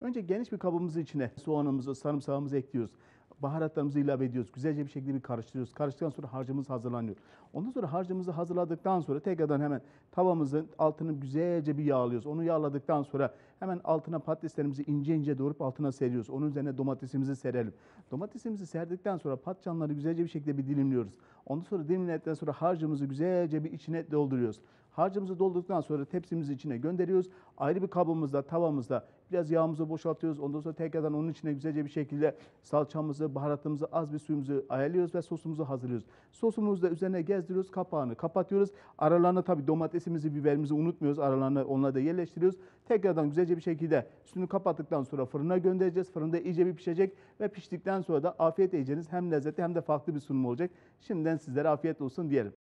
Önce geniş bir kabımızın içine soğanımızı, sarımsağımızı ekliyoruz. Baharatlarımızı ilave ediyoruz. Güzelce bir şekilde bir karıştırıyoruz. Karıştıktan sonra harcımız hazırlanıyor. Ondan sonra harcımızı hazırladıktan sonra tekrardan hemen tavamızın altını güzelce bir yağlıyoruz. Onu yağladıktan sonra hemen altına patateslerimizi ince ince doğurup altına seriyoruz. Onun üzerine domatesimizi serelim. Domatesimizi serdikten sonra patlıcanları güzelce bir şekilde bir dilimliyoruz. Ondan sonra dilimledikten sonra harcımızı güzelce bir içine dolduruyoruz. Harcımızı doldurduktan sonra tepsimizi içine gönderiyoruz. Ayrı bir kabımızda, tavamızda Biraz yağımızı boşaltıyoruz. Ondan sonra tekrardan onun içine güzelce bir şekilde salçamızı, baharatımızı, az bir suyumuzu ayarlıyoruz ve sosumuzu hazırlıyoruz. Sosumuzu da üzerine gezdiriyoruz. Kapağını kapatıyoruz. Aralarına tabii domatesimizi, biberimizi unutmuyoruz. Aralarına onları da yerleştiriyoruz. Tekrardan güzelce bir şekilde üstünü kapattıktan sonra fırına göndereceğiz. Fırında iyice bir pişecek ve piştikten sonra da afiyet yiyeceğiniz hem lezzetli hem de farklı bir sunum olacak. Şimdiden sizlere afiyet olsun diyelim.